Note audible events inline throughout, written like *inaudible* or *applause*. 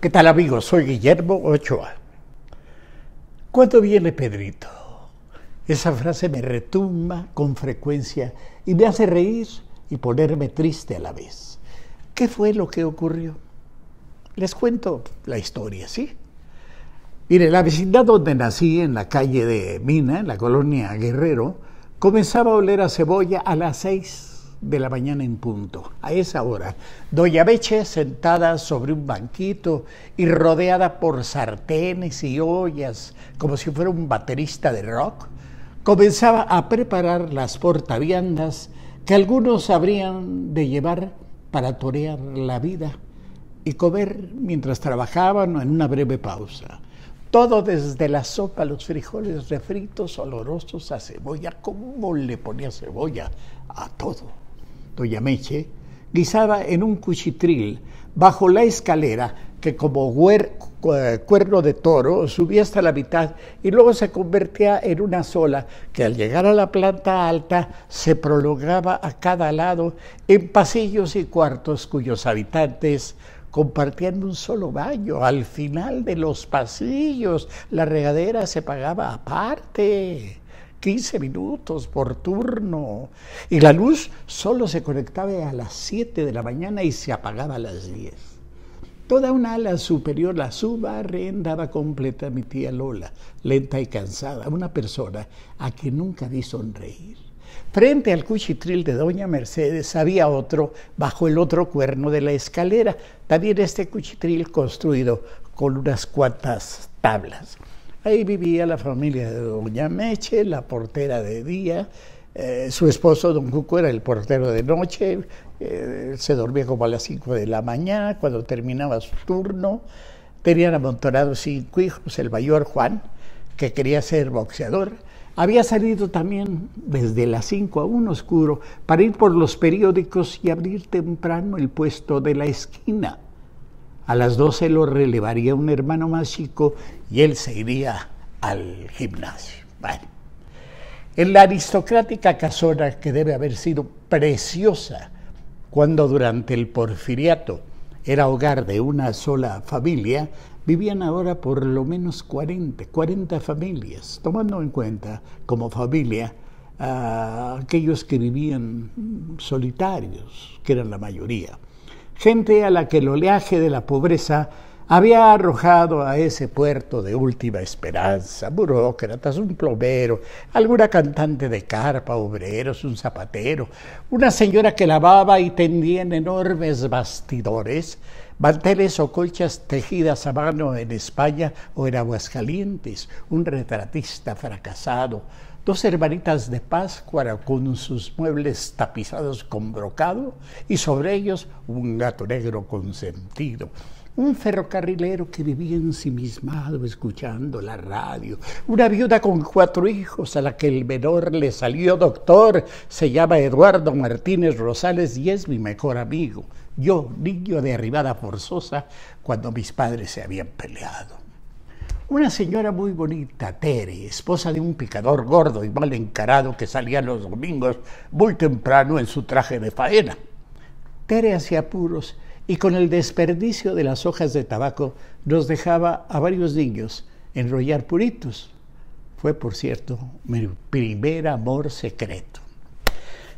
¿Qué tal amigos? Soy Guillermo Ochoa. ¿Cuándo viene Pedrito? Esa frase me retumba con frecuencia y me hace reír y ponerme triste a la vez. ¿Qué fue lo que ocurrió? Les cuento la historia, ¿sí? Mire, la vecindad donde nací, en la calle de Mina, en la colonia Guerrero, comenzaba a oler a cebolla a las seis de la mañana en punto. A esa hora, Doña Beche, sentada sobre un banquito y rodeada por sartenes y ollas, como si fuera un baterista de rock, comenzaba a preparar las portaviandas que algunos habrían de llevar para torear la vida y comer mientras trabajaban en una breve pausa. Todo desde la sopa, los frijoles refritos, olorosos a cebolla. ¿Cómo le ponía cebolla a todo? doña guisaba en un cuchitril bajo la escalera que como cuerno de toro subía hasta la mitad y luego se convertía en una sola que al llegar a la planta alta se prolongaba a cada lado en pasillos y cuartos cuyos habitantes compartían un solo baño. Al final de los pasillos la regadera se pagaba aparte. 15 minutos por turno. Y la luz solo se conectaba a las 7 de la mañana y se apagaba a las 10. Toda una ala superior la subarrendaba completa mi tía Lola, lenta y cansada, una persona a quien nunca vi sonreír. Frente al cuchitril de doña Mercedes había otro bajo el otro cuerno de la escalera, también este cuchitril construido con unas cuantas tablas. Ahí vivía la familia de Doña Meche, la portera de día, eh, su esposo, don Cuco, era el portero de noche, eh, se dormía como a las 5 de la mañana, cuando terminaba su turno, tenían amontonados cinco hijos, el mayor Juan, que quería ser boxeador, había salido también desde las 5 a un oscuro para ir por los periódicos y abrir temprano el puesto de la esquina a las 12 lo relevaría un hermano más chico y él se iría al gimnasio. en la aristocrática casona, que debe haber sido preciosa, cuando durante el porfiriato era hogar de una sola familia, vivían ahora por lo menos 40, 40 familias, tomando en cuenta como familia ah, aquellos que vivían solitarios, que eran la mayoría gente a la que el oleaje de la pobreza había arrojado a ese puerto de última esperanza, burócratas, un plomero, alguna cantante de carpa, obreros, un zapatero, una señora que lavaba y tendía en enormes bastidores manteles o colchas tejidas a mano en España o en Aguascalientes, un retratista fracasado, Dos hermanitas de Pascua con sus muebles tapizados con brocado y sobre ellos un gato negro consentido. Un ferrocarrilero que vivía ensimismado escuchando la radio. Una viuda con cuatro hijos a la que el menor le salió doctor. Se llama Eduardo Martínez Rosales y es mi mejor amigo. Yo, niño de arribada forzosa, cuando mis padres se habían peleado. Una señora muy bonita, Tere, esposa de un picador gordo y mal encarado que salía los domingos muy temprano en su traje de faena. Tere hacía puros y con el desperdicio de las hojas de tabaco nos dejaba a varios niños enrollar puritos. Fue, por cierto, mi primer amor secreto.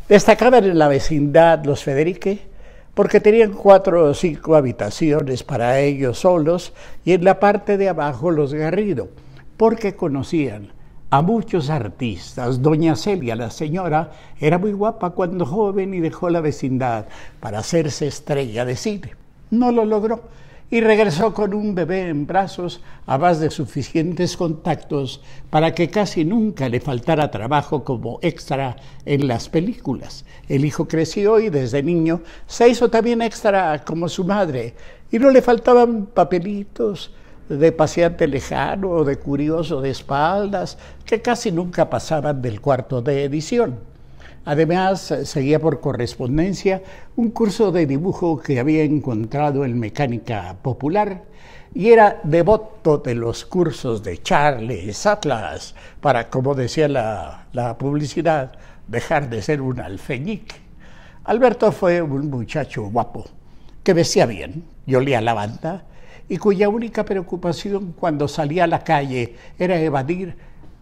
Destacaban en la vecindad los Federique, porque tenían cuatro o cinco habitaciones para ellos solos y en la parte de abajo los Garrido, porque conocían a muchos artistas. Doña Celia, la señora, era muy guapa cuando joven y dejó la vecindad para hacerse estrella de cine. No lo logró, y regresó con un bebé en brazos a base de suficientes contactos para que casi nunca le faltara trabajo como extra en las películas. El hijo creció y desde niño se hizo también extra como su madre y no le faltaban papelitos de paseante lejano o de curioso de espaldas que casi nunca pasaban del cuarto de edición. Además, seguía por correspondencia un curso de dibujo que había encontrado en mecánica popular y era devoto de los cursos de Charles Atlas para, como decía la, publicidad, dejar de ser un alfeñique. Alberto fue un muchacho guapo, que vestía bien y olía banda y cuya única preocupación cuando salía a la calle era evadir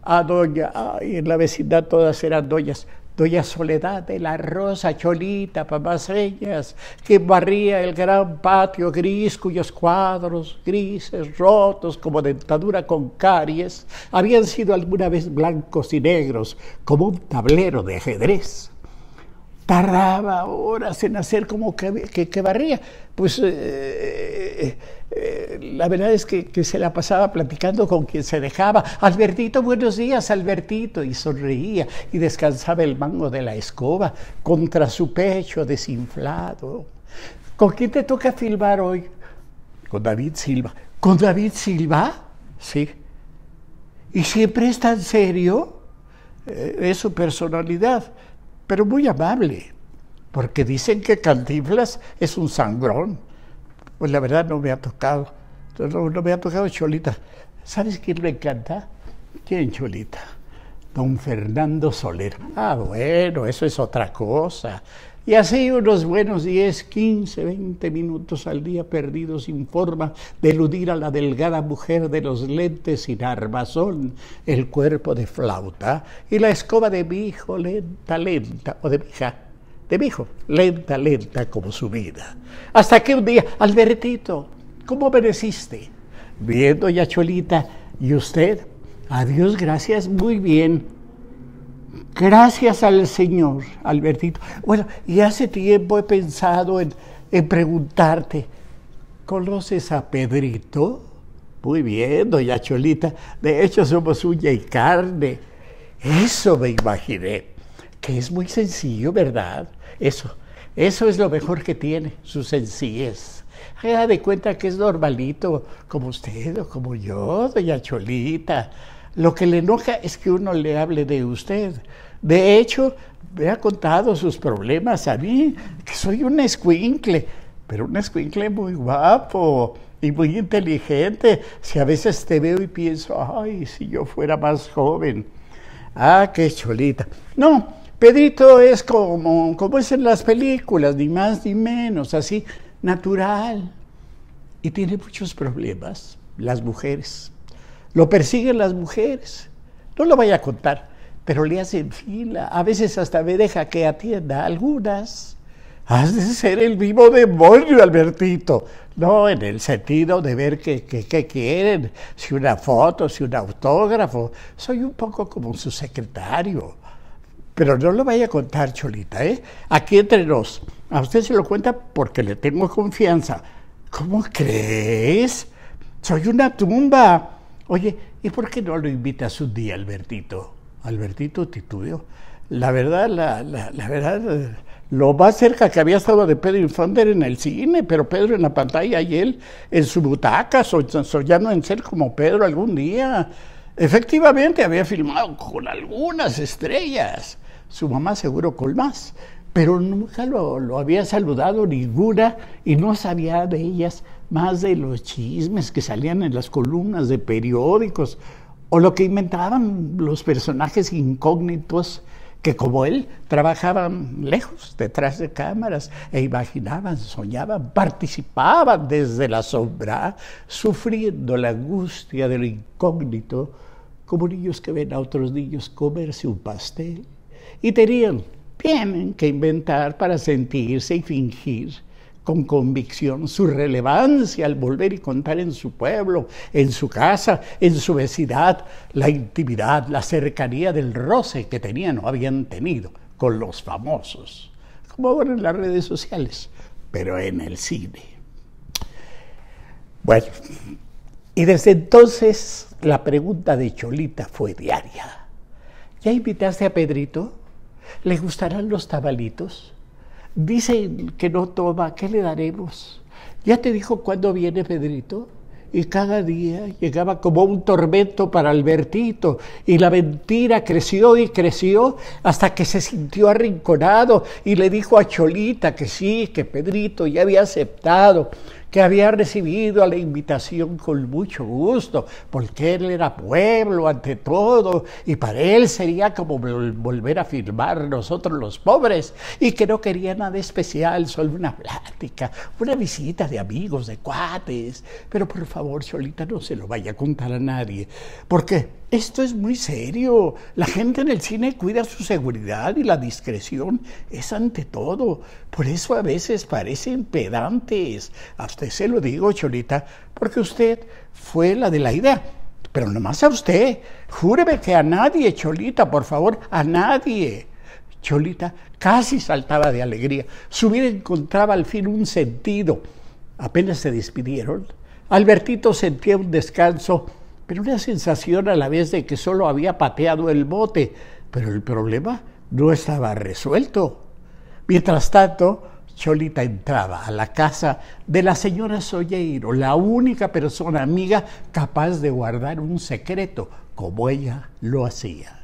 a doña, y en la vecindad todas eran doñas, doña Soledad de la Rosa Cholita, ellas, que barría el gran patio gris cuyos cuadros grises, rotos como dentadura con caries, habían sido alguna vez blancos y negros, como un tablero de ajedrez tardaba horas en hacer como que, que, barría. Pues eh, eh, la verdad es que, se la pasaba platicando con quien se dejaba. Albertito, buenos días, Albertito. Y sonreía y descansaba el mango de la escoba contra su pecho desinflado. ¿Con quién te toca filmar hoy? Con David Silva. ¿Con David Silva? Sí. ¿Y siempre es tan serio? Eh, es su personalidad, pero muy amable, porque dicen que cantiflas es un sangrón. Pues la verdad no me ha tocado. No, me ha tocado Cholita. ¿Sabes quién me encanta? ¿Quién Cholita? Don Fernando Soler. Ah, bueno, eso es otra cosa. Y así unos buenos 10, 15, 20 minutos al día perdidos sin forma de eludir a la delgada mujer de los lentes sin armazón, el cuerpo de flauta y la escoba de mi hijo lenta, lenta, o de mi de mi lenta, lenta como su vida. Hasta que un día, Albertito, ¿cómo mereciste Viendo doña Cholita, ¿y usted? Adiós, gracias, muy bien. Gracias al Señor, Albertito. Bueno, y hace tiempo he pensado en, en preguntarte, ¿conoces a Pedrito? Muy bien, doña Cholita. De hecho, somos uña y carne. Eso me imaginé, que es muy sencillo, ¿verdad? Eso, eso es lo mejor que tiene, su sencillez. Haga de cuenta que es normalito, como usted o como yo, doña Cholita. Lo que le enoja es que uno le hable de usted. De hecho, me ha contado sus problemas a mí, que soy un esquincle pero un esquincle muy guapo y muy inteligente. Si a veces te veo y pienso, ay, si yo fuera más joven. Ah, qué cholita. No, Pedrito es como, como es en las películas, ni más ni menos, así, natural. Y tiene muchos problemas, las mujeres. Lo persiguen las mujeres. No lo vaya a contar, pero le hacen fila. A veces hasta me deja que atienda algunas. Has de ser el vivo demonio, Albertito. No en el sentido de ver qué que, quieren, si una foto, si un autógrafo. Soy un poco como su secretario. Pero no lo vaya a contar, Cholita, ¿eh? Aquí entre nos. A usted se lo cuenta porque le tengo confianza. ¿Cómo crees? Soy una tumba. Oye, ¿y por qué no lo a su día, Albertito? Albertito Titubio. La verdad, la, la, verdad, lo más cerca que había estado de Pedro Infante en el cine, pero Pedro en la pantalla y él en su butaca, ya soñando en ser como Pedro algún día. Efectivamente, había filmado con algunas estrellas su mamá seguro colmás, más, pero nunca lo, lo, había saludado ninguna y no sabía de ellas más de los chismes que salían en las columnas de periódicos o lo que inventaban los personajes incógnitos que como él trabajaban lejos, detrás de cámaras, e imaginaban, soñaban, participaban desde la sombra, sufriendo la angustia del incógnito, como niños que ven a otros niños comerse un pastel y tenían, tienen que inventar para sentirse y fingir con convicción su relevancia al volver y contar en su pueblo, en su casa, en su vecindad, la intimidad, la cercanía del roce que tenían o habían tenido con los famosos, como ahora en las redes sociales, pero en el cine. Bueno, y desde entonces la pregunta de Cholita fue diaria ¿Ya invitaste a Pedrito? ¿Le gustarán los tabalitos? Dicen que no toma, ¿qué le daremos? ¿Ya te dijo cuándo viene Pedrito? Y cada día llegaba como un tormento para Albertito, y la mentira creció y creció hasta que se sintió arrinconado y le dijo a Cholita que sí, que Pedrito ya había aceptado que había recibido la invitación con mucho gusto, porque él era pueblo ante todo, y para él sería como volver a firmar nosotros los pobres, y que no quería nada especial, solo una plática, una visita de amigos, de cuates, pero por favor, solita, no se lo vaya a contar a nadie, porque esto es muy serio. La gente en el cine cuida su seguridad y la discreción es ante todo. Por eso a veces parecen pedantes. A usted se lo digo, Cholita, porque usted fue la de la idea. Pero nomás a usted. Júreme que a nadie, Cholita, por favor, a nadie. Cholita casi saltaba de alegría. Su vida encontraba al fin un sentido. Apenas se despidieron, Albertito sentía un descanso pero una sensación a la vez de que solo había pateado el bote, pero el problema no estaba resuelto. Mientras tanto, Cholita entraba a la casa de la señora Solleiro, la única persona amiga capaz de guardar un secreto como ella lo hacía.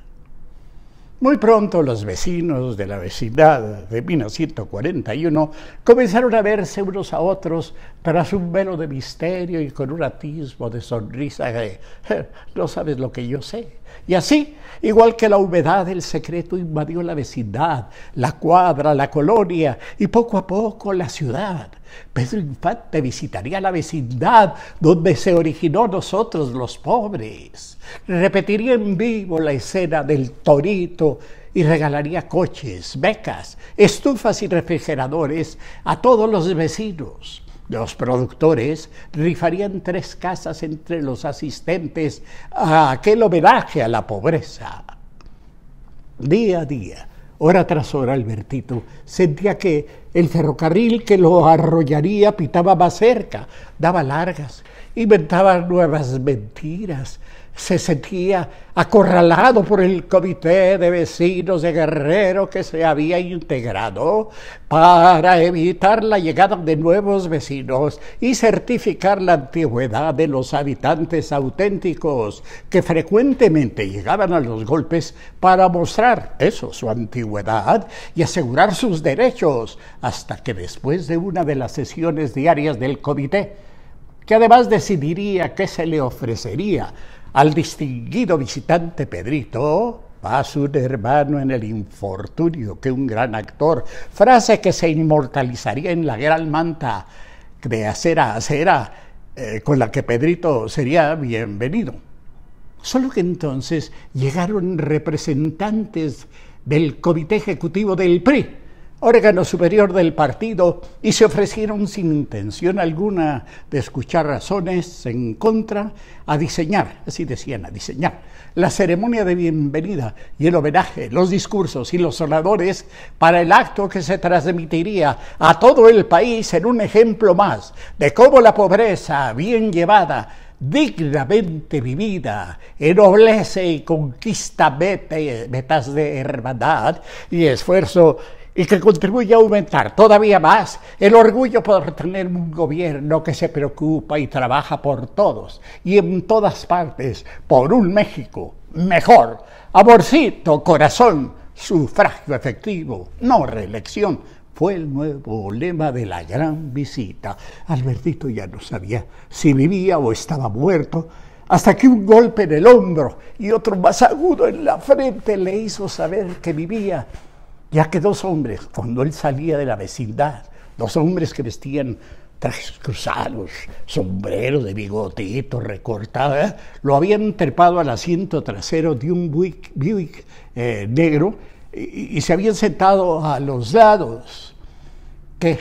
Muy pronto los vecinos de la vecindad de 1941 comenzaron a verse unos a otros tras un velo de misterio y con un atisbo de sonrisa de, *laughs* eh, eh, no sabes lo que yo sé y así, igual que la humedad, del secreto invadió la vecindad, la cuadra, la colonia y poco a poco la ciudad. Pedro Infante visitaría la vecindad donde se originó nosotros los pobres. Repetiría en vivo la escena del torito y regalaría coches, becas, estufas y refrigeradores a todos los vecinos. Los productores rifarían tres casas entre los asistentes a aquel homenaje a la pobreza. Día a día, hora tras hora, Albertito sentía que el ferrocarril que lo arrollaría pitaba más cerca, daba largas, inventaba nuevas mentiras, se sentía acorralado por el comité de vecinos de Guerrero que se había integrado para evitar la llegada de nuevos vecinos y certificar la antigüedad de los habitantes auténticos que frecuentemente llegaban a los golpes para mostrar eso, su antigüedad y asegurar sus derechos hasta que después de una de las sesiones diarias del comité, que además decidiría qué se le ofrecería al distinguido visitante Pedrito, ...a su hermano en el infortunio que un gran actor, frase que se inmortalizaría en la gran manta de acera a acera, eh, con la que Pedrito sería bienvenido. Solo que entonces llegaron representantes del comité ejecutivo del PRI, órgano superior del partido, y se ofrecieron sin intención alguna de escuchar razones en contra a diseñar, así decían, a diseñar la ceremonia de bienvenida y el homenaje, los discursos y los oradores para el acto que se transmitiría a todo el país en un ejemplo más de cómo la pobreza bien llevada dignamente vivida, enoblece y conquista metas de hermandad y esfuerzo y que contribuye a aumentar todavía más el orgullo por tener un gobierno que se preocupa y trabaja por todos y en todas partes por un México mejor. Amorcito, corazón, sufragio efectivo, no reelección. Fue el nuevo lema de la gran visita. Albertito ya no sabía si vivía o estaba muerto, hasta que un golpe en el hombro y otro más agudo en la frente le hizo saber que vivía ya que dos hombres, cuando él salía de la vecindad, dos hombres que vestían trajes cruzados, sombreros de bigotito recortada, ¿eh? lo habían trepado al asiento trasero de un Buick, eh, negro y, se habían sentado a los lados. ¿Qué?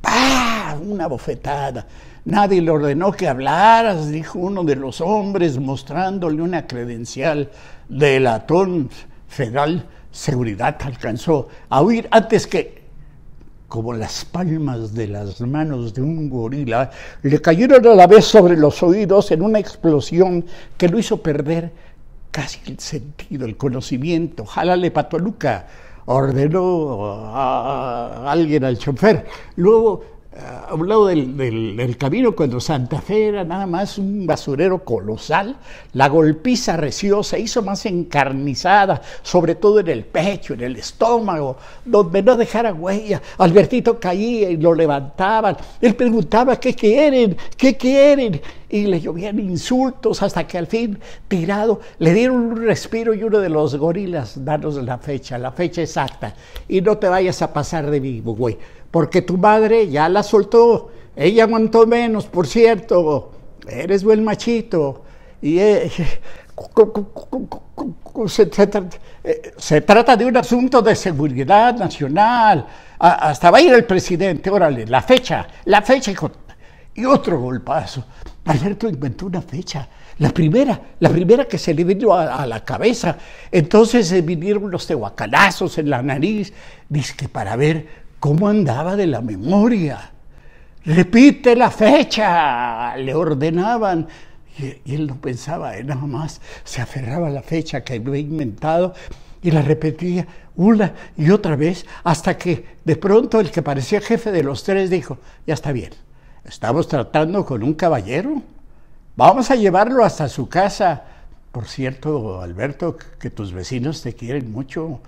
¡Pah! Una bofetada. Nadie le ordenó que hablaras, dijo uno de los hombres mostrándole una credencial de latón federal seguridad alcanzó a huir antes que, como las palmas de las manos de un gorila, le cayeron a la vez sobre los oídos en una explosión que lo hizo perder casi el sentido, el conocimiento. Jálale, Patoluca, ordenó a alguien al chofer. Luego a del, camino, cuando Santa Fe era nada más un basurero colosal, la golpiza reció, se hizo más encarnizada, sobre todo en el pecho, en el estómago, donde no dejara huella. Albertito caía y lo levantaban. Él preguntaba, ¿qué quieren? ¿Qué quieren? Y le llovían insultos hasta que al fin, tirado, le dieron un respiro y uno de los gorilas, danos la fecha, la fecha exacta, y no te vayas a pasar de vivo, güey porque tu madre ya la soltó, ella aguantó menos, por cierto, eres buen machito. Y se, trata de un asunto de seguridad nacional. hasta va a ir el presidente, órale, la fecha, la fecha, hijo. Y otro golpazo. Alberto inventó una fecha, la primera, la primera que se le vino a, la cabeza. Entonces se vinieron los tehuacanazos en la nariz, dice que para ver ¿Cómo andaba de la memoria? Repite la fecha, le ordenaban. Y, él no pensaba eh, nada más, se aferraba a la fecha que había inventado y la repetía una y otra vez hasta que de pronto el que parecía jefe de los tres dijo, ya está bien, estamos tratando con un caballero, vamos a llevarlo hasta su casa. Por cierto, Alberto, que tus vecinos te quieren mucho,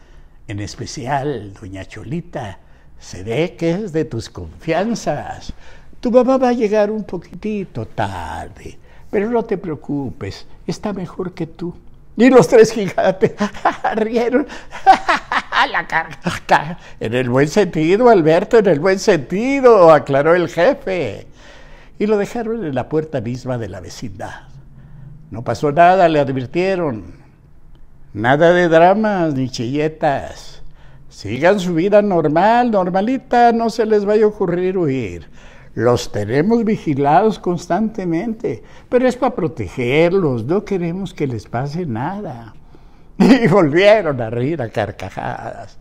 en especial doña Cholita, se ve que es de tus confianzas. Tu mamá va a llegar un poquitito tarde, pero no te preocupes, está mejor que tú. Y los tres gigantes *laughs* rieron *laughs* la En el buen sentido, Alberto, en el buen sentido, aclaró el jefe. Y lo dejaron en la puerta misma de la vecindad. No pasó nada, le advirtieron. Nada de dramas ni chilletas. Sigan su vida normal, normalita, no se les vaya a ocurrir huir. Los tenemos vigilados constantemente, pero es para protegerlos, no queremos que les pase nada. *laughs* Y volvieron a reír a carcajadas.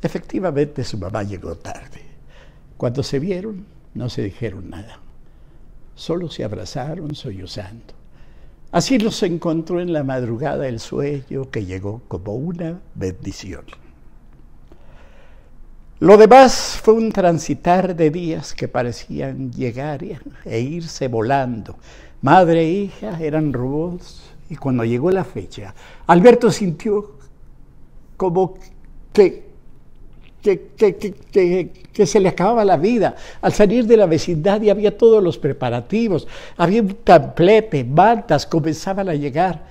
Efectivamente su mamá llegó tarde. Cuando se vieron, no se dijeron nada. Solo se abrazaron sollozando. Así los encontró en la madrugada el sueño que llegó como una bendición. Lo demás fue un transitar de días que parecían llegar e irse volando. Madre e hija eran robots y cuando llegó la fecha, Alberto sintió como que, que, se le acababa la vida. Al salir de la vecindad y había todos los preparativos, había un templete, mantas, comenzaban a llegar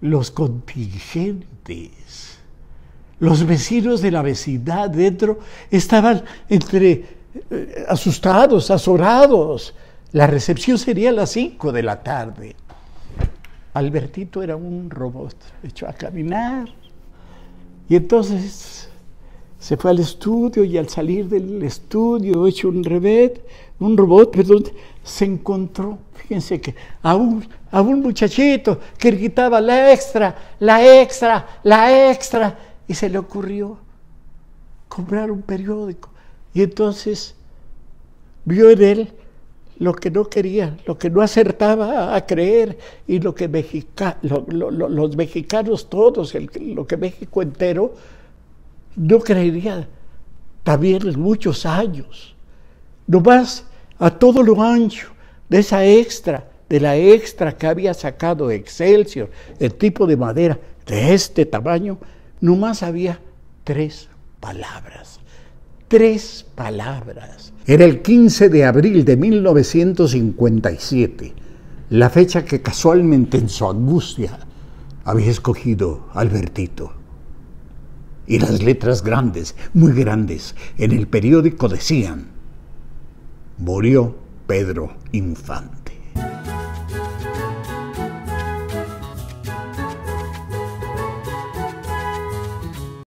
los contingentes. Los vecinos de la vecindad dentro estaban entre eh, asustados, azorados. La recepción sería a las 5 de la tarde. Albertito era un robot hecho a caminar. Y entonces se fue al estudio y al salir del estudio hecho un revés, un robot, perdón, se encontró, fíjense que a a un muchachito que gritaba la extra, la extra, la extra, y se le ocurrió comprar un periódico. Y entonces vio en él lo que no quería, lo que no acertaba a creer y lo que los mexicanos todos, lo que México entero, no creería también en muchos años. Nomás a todo lo ancho de esa extra, de la extra que había sacado Excelsior, el tipo de madera de este tamaño, Nomás había tres palabras. Tres palabras. Era el 15 de abril de 1957, la fecha que casualmente en su angustia había escogido Albertito. Y las letras grandes, muy grandes, en el periódico decían, murió Pedro Infante.